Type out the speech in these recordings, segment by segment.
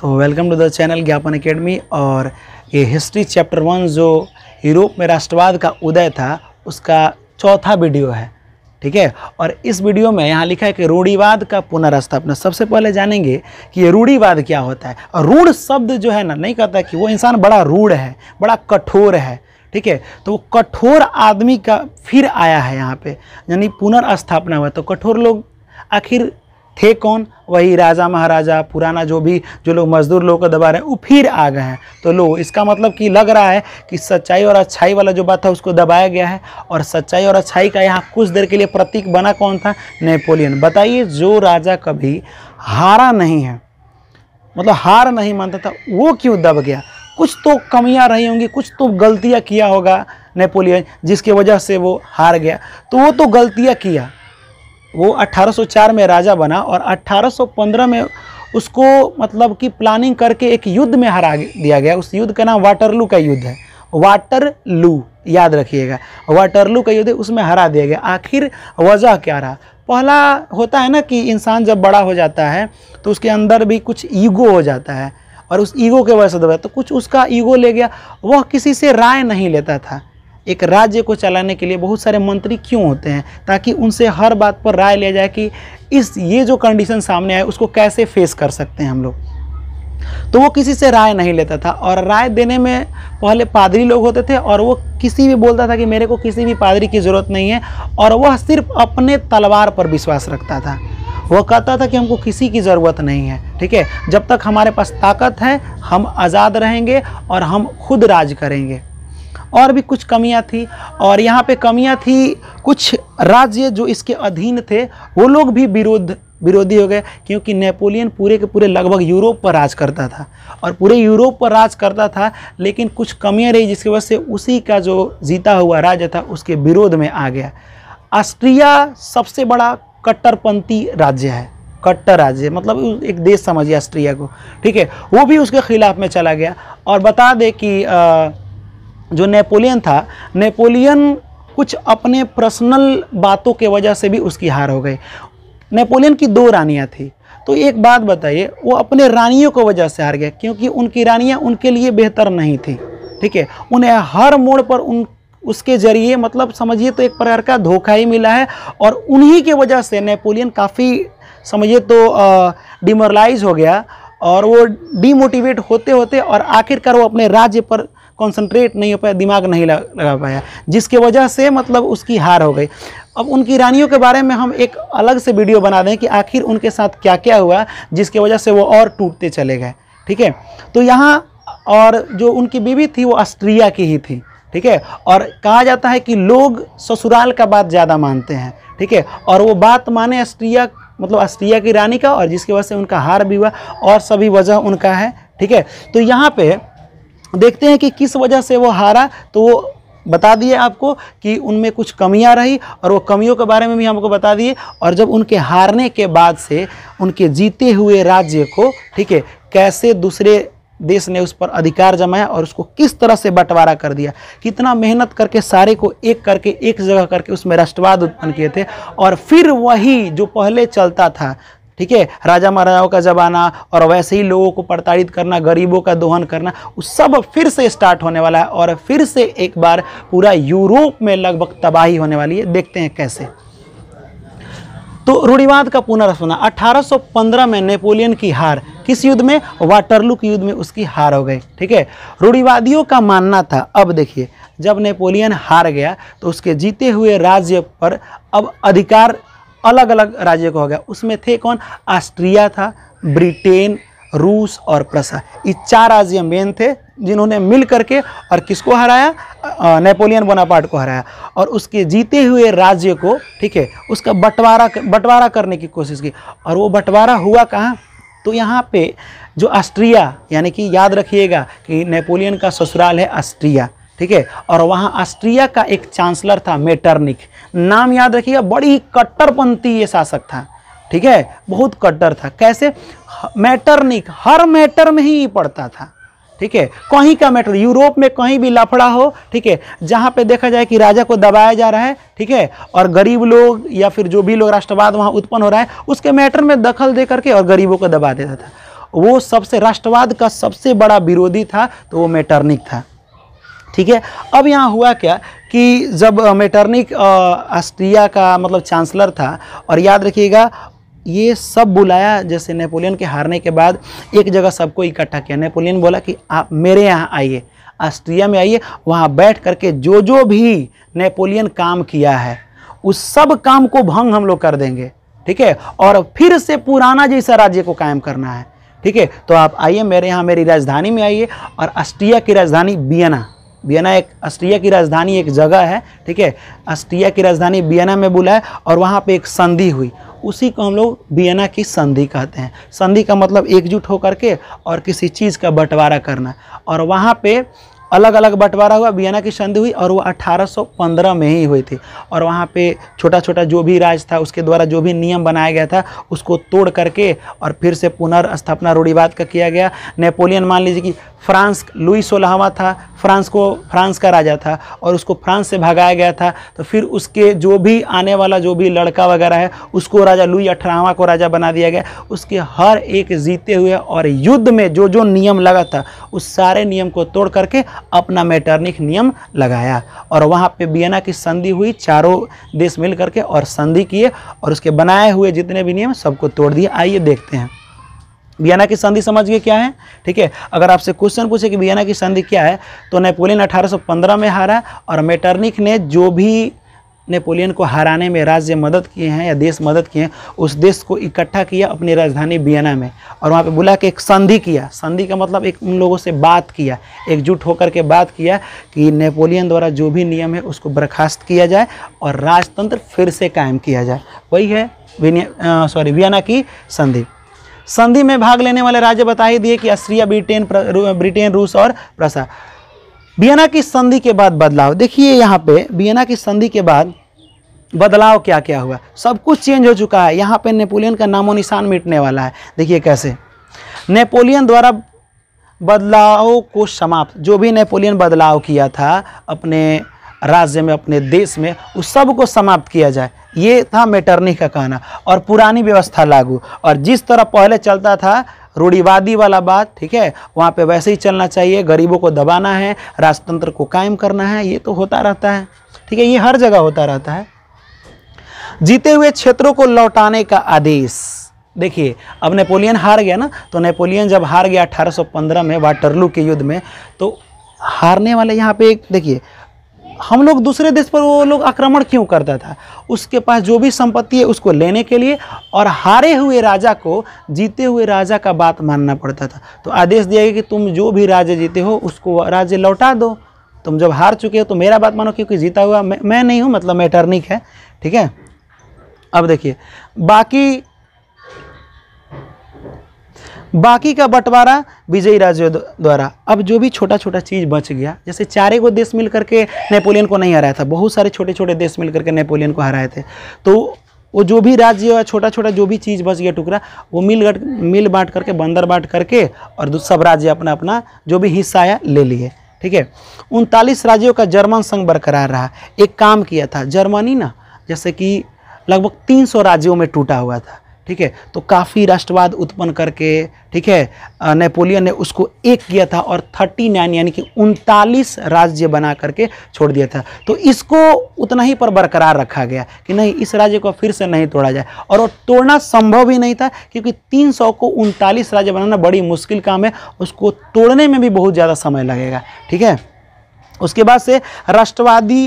तो welcome to the channel Gyapan academy और ये हिस्ट्री चैप्टर वन जो यूरोप में राष्ट्रवाद का उदय था उसका चौथा वीडियो है ठीक है और इस वीडियो में यहाँ लिखा है कि रूढ़ीवाद का पुनर्स्थापना सबसे पहले जानेंगे कि ये रूढ़ीवाद क्या होता है और रूढ़ शब्द जो है ना नहीं कहता कि वो इंसान बड़ा रूढ़ है बड़ा कठोर है ठीक है तो वो कठोर आदमी का फिर आया है यहाँ पे यानी पुनर्स्थापना हुआ तो कठोर लोग आखिर थे कौन वही राजा महाराजा पुराना जो भी जो लोग मजदूर लोगों को दबा रहे हैं वो फिर आ गए हैं तो लो इसका मतलब कि लग रहा है कि सच्चाई और अच्छाई वाला जो बात था उसको दबाया गया है और सच्चाई और अच्छाई का यहाँ कुछ देर के लिए प्रतीक बना कौन था नेपोलियन बताइए जो राजा कभी हारा नहीं है मतलब हार नहीं मानता था वो क्यों दब गया कुछ तो कमियां रही होंगी कुछ तो गलतियां किया होगा नेपोलियन जिसकी वजह से वो हार गया तो वो तो गलतियां किया वो 1804 में राजा बना और 1815 में उसको मतलब कि प्लानिंग करके एक युद्ध में हरा दिया गया उस युद्ध का नाम वाटरलू का युद्ध है वाटरलू याद रखिएगा वाटरलू का युद्ध उसमें हरा दिया गया आखिर वजह क्या रहा पहला होता है ना कि इंसान जब बड़ा हो जाता है तो उसके अंदर भी कुछ ईगो हो जाता है और उस ईगो के वजह से दबाया तो कुछ उसका ईगो ले गया वह किसी से राय नहीं लेता था एक राज्य को चलाने के लिए बहुत सारे मंत्री क्यों होते हैं ताकि उनसे हर बात पर राय लिया जाए कि इस ये जो कंडीशन सामने आए उसको कैसे फेस कर सकते हैं हम लोग तो वो किसी से राय नहीं लेता था और राय देने में पहले पादरी लोग होते थे और वो किसी भी बोलता था कि मेरे को किसी भी पादरी की ज़रूरत नहीं है और वह सिर्फ अपने तलवार पर विश्वास रखता था वो कहता था कि हमको किसी की ज़रूरत नहीं है ठीक है जब तक हमारे पास ताकत है हम आज़ाद रहेंगे और हम खुद राज करेंगे और भी कुछ कमियां थी और यहाँ पे कमियां थी कुछ राज्य जो इसके अधीन थे वो लोग भी विरोध विरोधी हो गए क्योंकि नेपोलियन पूरे के पूरे लगभग यूरोप पर राज करता था और पूरे यूरोप पर राज करता था लेकिन कुछ कमियां रही जिसकी वजह से उसी का जो जीता हुआ राज्य था उसके विरोध में आ गया ऑस्ट्रिया सबसे बड़ा कट्टरपंथी राज्य है कट्टर राज्य मतलब एक देश समझिए ऑस्ट्रिया को ठीक है वो भी उसके खिलाफ में चला गया और बता दें कि आ, जो नेपोलियन था नेपोलियन कुछ अपने पर्सनल बातों के वजह से भी उसकी हार हो गई नेपोलियन की दो रानियाँ थी तो एक बात बताइए वो अपने रानियों को वजह से हार गया क्योंकि उनकी रानियाँ उनके लिए बेहतर नहीं थी ठीक है उन्हें हर मोड़ पर उन उसके जरिए मतलब समझिए तो एक प्रकार का धोखा ही मिला है और उन्हीं के वजह से नेपोलियन काफ़ी समझिए तो डिमोरलाइज हो गया और वो डीमोटिवेट होते होते और आखिरकार वो अपने राज्य पर कॉन्सनट्रेट नहीं हो पाया दिमाग नहीं लगा पाया जिसके वजह से मतलब उसकी हार हो गई अब उनकी रानियों के बारे में हम एक अलग से वीडियो बना दें कि आखिर उनके साथ क्या क्या हुआ जिसकी वजह से वो और टूटते चले गए ठीक है तो यहाँ और जो उनकी बीवी थी वो ऑस्ट्रिया की ही थी ठीक है और कहा जाता है कि लोग ससुराल का बात ज़्यादा मानते हैं ठीक है और वो बात माने ऑस्ट्रिया मतलब ऑस्ट्रिया की रानी का और जिसकी वजह से उनका हार भी हुआ और सभी वजह उनका है ठीक है तो यहाँ पे देखते हैं कि किस वजह से वो हारा तो वो बता दिए आपको कि उनमें कुछ कमियां रही और वो कमियों के बारे में भी हमको बता दिए और जब उनके हारने के बाद से उनके जीते हुए राज्य को ठीक है कैसे दूसरे देश ने उस पर अधिकार जमाया और उसको किस तरह से बंटवारा कर दिया कितना मेहनत करके सारे को एक करके एक जगह करके उसमें राष्ट्रवाद उत्पन्न किए थे और फिर वही जो पहले चलता था ठीक है राजा महाराजाओं का जमाना और वैसे ही लोगों को प्रताड़ित करना गरीबों का दोहन करना वो सब फिर से स्टार्ट होने वाला है और फिर से एक बार पूरा यूरोप में लगभग तबाही होने वाली है देखते हैं कैसे तो रूढ़िवाद का पुनर्स्पना 1815 में नेपोलियन की हार किस युद्ध में वाटरलू के युद्ध में उसकी हार हो गई ठीक है रूढ़िवादियों का मानना था अब देखिए जब नेपोलियन हार गया तो उसके जीते हुए राज्य पर अब अधिकार अलग अलग राज्य को हो गया उसमें थे कौन ऑस्ट्रिया था ब्रिटेन रूस और प्रसा ये चार राज्य मेन थे जिन्होंने मिल करके और किसको हराया नेपोलियन बोनापार्ट को हराया और उसके जीते हुए राज्य को ठीक है उसका बंटवारा बंटवारा करने की कोशिश की और वो बंटवारा हुआ कहाँ तो यहाँ पे जो ऑस्ट्रिया यानी कि याद रखिएगा कि नेपोलियन का ससुराल है ऑस्ट्रिया ठीक है और वहाँ ऑस्ट्रिया का एक चांसलर था मेटरनिक नाम याद रखिएगा बड़ी कट्टरपंथी ये शासक था ठीक है बहुत कट्टर था कैसे मैटरनिक हर मैटर में ही पड़ता था ठीक है कहीं का मैटर यूरोप में कहीं भी लफड़ा हो ठीक है जहाँ पे देखा जाए कि राजा को दबाया जा रहा है ठीक है और गरीब लोग या फिर जो भी लोग राष्ट्रवाद वहाँ उत्पन्न हो रहा है उसके मैटर में दखल दे करके और गरीबों को दबा देता था वो सबसे राष्ट्रवाद का सबसे बड़ा विरोधी था तो वो मैटरनिक था ठीक है अब यहाँ हुआ क्या कि जब मेटर्निक ऑस्ट्रिया का मतलब चांसलर था और याद रखिएगा ये सब बुलाया जैसे नेपोलियन के हारने के बाद एक जगह सबको इकट्ठा किया नेपोलियन बोला कि आप मेरे यहाँ आइए ऑस्ट्रिया में आइए वहाँ बैठ करके जो जो भी नेपोलियन काम किया है उस सब काम को भंग हम लोग कर देंगे ठीक है और फिर से पुराना जैसा राज्य को कायम करना है ठीक है तो आप आइए मेरे यहाँ मेरी राजधानी में आइए और ऑस्ट्रिया की राजधानी बियना वियना एक ऑस्ट्रिया की राजधानी एक जगह है ठीक है ऑस्ट्रिया की राजधानी वियना में बुलाए और वहाँ पे एक संधि हुई उसी को हम लोग वियना की संधि कहते हैं संधि का मतलब एकजुट होकर के और किसी चीज़ का बंटवारा करना और वहाँ पे अलग अलग बंटवारा हुआ वियना की संधि हुई और वो 1815 में ही हुई थी और वहाँ पे छोटा छोटा जो भी राज था उसके द्वारा जो भी नियम बनाया गया था उसको तोड़ करके और फिर से पुनर्स्थापना रूढ़ीवाद का किया गया नेपोलियन मान लीजिए कि फ्रांस लुई सोलहवा था फ्रांस को फ्रांस का राजा था और उसको फ्रांस से भगाया गया था तो फिर उसके जो भी आने वाला जो भी लड़का वगैरह है उसको राजा लुई अठारहवा को राजा बना दिया गया उसके हर एक जीते हुए और युद्ध में जो जो नियम लगा था उस सारे नियम को तोड़ करके अपना मैटर्निक नियम लगाया और वहाँ पे बियना की संधि हुई चारों देश मिल करके और संधि किए और उसके बनाए हुए जितने भी नियम सबको तोड़ दिए आइए देखते हैं बियाना की संधि समझ गए क्या है ठीक है अगर आपसे क्वेश्चन पूछे कि बियाना की संधि क्या है तो नेपोलियन 1815 में हारा और मेटर्निक ने जो भी नेपोलियन को हराने में राज्य मदद किए हैं या देश मदद किए हैं उस देश को इकट्ठा किया अपनी राजधानी वियना में और वहाँ पे बुला के एक संधि किया संधि का मतलब एक उन लोगों से बात किया एकजुट होकर के बात किया कि नेपोलियन द्वारा जो भी नियम है उसको बर्खास्त किया जाए और राजतंत्र फिर से कायम किया जाए वही है सॉरी वियना की संधि संधि में भाग लेने वाले राज्य बता ही दिए कि ऑस्ट्रिया ब्रिटेन ब्रिटेन रूस और प्रसा बियना की संधि के बाद बदलाव देखिए यहाँ पे बियना की संधि के बाद बदलाव क्या क्या हुआ सब कुछ चेंज हो चुका है यहाँ पे नेपोलियन का नामो निशान मिटने वाला है देखिए कैसे नेपोलियन द्वारा बदलाव को समाप्त जो भी नेपोलियन बदलाव किया था अपने राज्य में अपने देश में उस सब को समाप्त किया जाए ये था मेटर्नी का कहना और पुरानी व्यवस्था लागू और जिस तरह पहले चलता था रूढ़ीवादी वाला बात ठीक है वहाँ पे वैसे ही चलना चाहिए गरीबों को दबाना है राजतंत्र को कायम करना है ये तो होता रहता है ठीक है ये हर जगह होता रहता है जीते हुए क्षेत्रों को लौटाने का आदेश देखिए अब नेपोलियन हार गया ना तो नेपोलियन जब हार गया 1815 में वाटरलू के युद्ध में तो हारने वाले यहाँ पे एक देखिए हम लोग दूसरे देश पर वो लोग आक्रमण क्यों करता था उसके पास जो भी संपत्ति है उसको लेने के लिए और हारे हुए राजा को जीते हुए राजा का बात मानना पड़ता था तो आदेश दिया गया कि तुम जो भी राज्य जीते हो उसको राज्य लौटा दो तुम जब हार चुके हो तो मेरा बात मानो क्योंकि जीता हुआ मैं, मैं नहीं हूँ मतलब मैटर्निक है ठीक है अब देखिए बाकी बाकी का बंटवारा विजयी राज्यों द्वारा अब जो भी छोटा छोटा चीज़ बच गया जैसे चारे को देश मिल करके नेपोलियन को नहीं हराया था बहुत सारे छोटे छोटे देश मिल करके नेपोलियन को हराए थे तो वो जो भी राज्य है छोटा छोटा जो भी चीज़ बच गया टुकड़ा वो मिल मिल बांट करके बंदर बांट करके और सब राज्य अपना अपना जो भी हिस्सा आया ले लिए ठीक है उनतालीस राज्यों का जर्मन संघ बरकरार रहा एक काम किया था जर्मनी ना जैसे कि लगभग 300 राज्यों में टूटा हुआ था ठीक है तो काफ़ी राष्ट्रवाद उत्पन्न करके ठीक है नेपोलियन ने उसको एक किया था और 39 यानी कि उनतालीस राज्य बना करके छोड़ दिया था तो इसको उतना ही पर बरकरार रखा गया कि नहीं इस राज्य को फिर से नहीं तोड़ा जाए और तोड़ना संभव ही नहीं था क्योंकि 300 को उनतालीस राज्य बनाना बड़ी मुश्किल काम है उसको तोड़ने में भी बहुत ज़्यादा समय लगेगा ठीक है उसके बाद से राष्ट्रवादी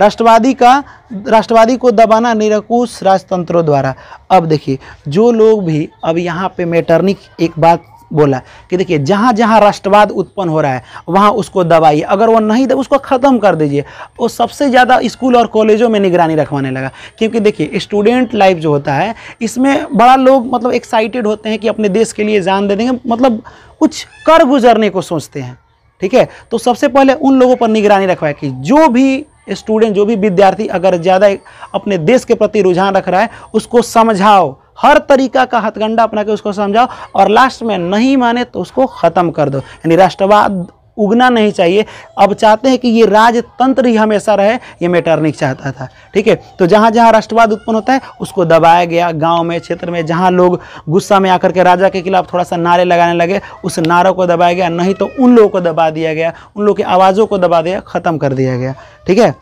राष्ट्रवादी का राष्ट्रवादी को दबाना निरंकुश राजतंत्रों द्वारा अब देखिए जो लोग भी अब यहाँ पे मेटर्निक एक बात बोला कि देखिए जहाँ जहाँ राष्ट्रवाद उत्पन्न हो रहा है वहाँ उसको दबाइए अगर वो नहीं दब उसको ख़त्म कर दीजिए वो सबसे ज़्यादा स्कूल और कॉलेजों में निगरानी रखवाने लगा क्योंकि देखिए स्टूडेंट लाइफ जो होता है इसमें बड़ा लोग मतलब एक्साइटेड होते हैं कि अपने देश के लिए जान दे देंगे मतलब कुछ कर गुजरने को सोचते हैं ठीक है तो सबसे पहले उन लोगों पर निगरानी रखवाए कि जो भी स्टूडेंट जो भी विद्यार्थी अगर ज़्यादा अपने देश के प्रति रुझान रख रहा है उसको समझाओ हर तरीका का हथगंडा अपना के उसको समझाओ और लास्ट में नहीं माने तो उसको ख़त्म कर दो यानी राष्ट्रवाद उगना नहीं चाहिए अब चाहते हैं कि ये राजतंत्र ही हमेशा रहे ये मेटर्निक चाहता था ठीक है तो जहाँ जहाँ राष्ट्रवाद उत्पन्न होता है उसको दबाया गया गाँव में क्षेत्र में जहाँ लोग गुस्सा में आकर के राजा के खिलाफ थोड़ा सा नारे लगाने लगे उस नारों को दबाया गया नहीं तो उन लोगों को दबा दिया गया उन लोगों की आवाज़ों को दबा दिया ख़त्म कर दिया गया ठीक है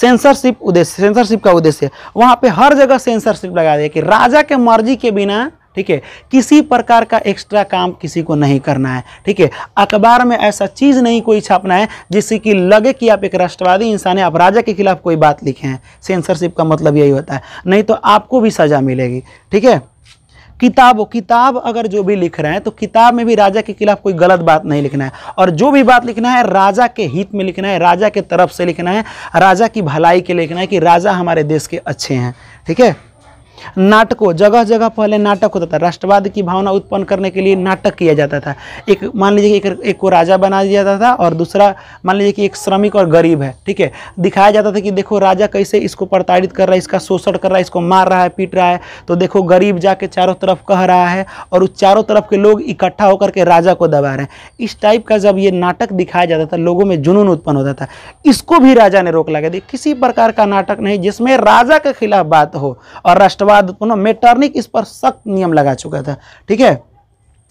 सेंसरशिप उद्देश्य सेंसरशिप का उद्देश्य वहाँ पे हर जगह सेंसरशिप लगा दिया कि राजा के मर्जी के बिना ठीक है किसी प्रकार का एक्स्ट्रा काम किसी को नहीं करना है ठीक है अखबार में ऐसा चीज़ नहीं कोई छापना है जिससे कि लगे कि आप एक राष्ट्रवादी इंसान है आप राजा के खिलाफ कोई बात लिखे हैं सेंसरशिप का मतलब यही होता है नहीं तो आपको भी सज़ा मिलेगी ठीक है किताब किताब अगर जो भी लिख रहे हैं तो किताब में भी राजा के खिलाफ कोई गलत बात नहीं लिखना है और जो भी बात लिखना है राजा के हित में लिखना है राजा के तरफ से लिखना है राजा की भलाई के लिखना है कि राजा हमारे देश के अच्छे हैं ठीक है नाटकों जगह जगह पहले नाटक होता था राष्ट्रवाद की भावना उत्पन्न करने के लिए नाटक किया जाता था एक मान लीजिए एक, एक को राजा बना दिया जाता था और दूसरा मान लीजिए कि एक श्रमिक और गरीब है ठीक है दिखाया जाता था कि देखो राजा कैसे इसको प्रताड़ित कर रहा है इसका शोषण कर रहा है इसको मार रहा है पीट रहा है तो देखो गरीब जाके चारों तरफ कह रहा है और उस चारों तरफ के लोग इकट्ठा होकर के राजा को दबा रहे हैं इस टाइप का जब ये नाटक दिखाया जाता था लोगों में जुनून उत्पन्न होता था इसको भी राजा ने रोक लगा दी किसी प्रकार का नाटक नहीं जिसमें राजा के खिलाफ बात हो और राष्ट्र बाद दोनों मेटर्निक इस पर सख्त नियम लगा चुका था ठीक है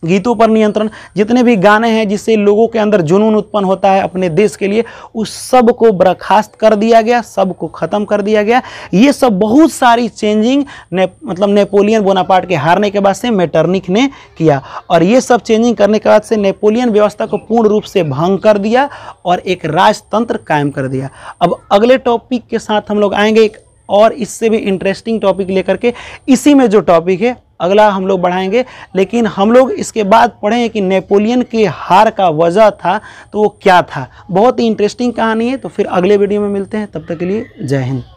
गीतों पर नियंत्रण जितने भी गाने हैं जिससे लोगों के अंदर जुनून उत्पन्न होता है अपने देश के लिए उस सब को बर्खास्त कर दिया गया सब को ख़त्म कर दिया गया ये सब बहुत सारी चेंजिंग ने मतलब नेपोलियन बोनापार्ट के हारने के बाद से मेटर्निक ने किया और ये सब चेंजिंग करने के बाद से नेपोलियन व्यवस्था को पूर्ण रूप से भंग कर दिया और एक राजतंत्र कायम कर दिया अब अगले टॉपिक के साथ हम लोग आएंगे एक और इससे भी इंटरेस्टिंग टॉपिक लेकर के इसी में जो टॉपिक है अगला हम लोग बढ़ाएंगे लेकिन हम लोग इसके बाद पढ़ें कि नेपोलियन के हार का वजह था तो वो क्या था बहुत ही इंटरेस्टिंग कहानी है तो फिर अगले वीडियो में मिलते हैं तब तक के लिए जय हिंद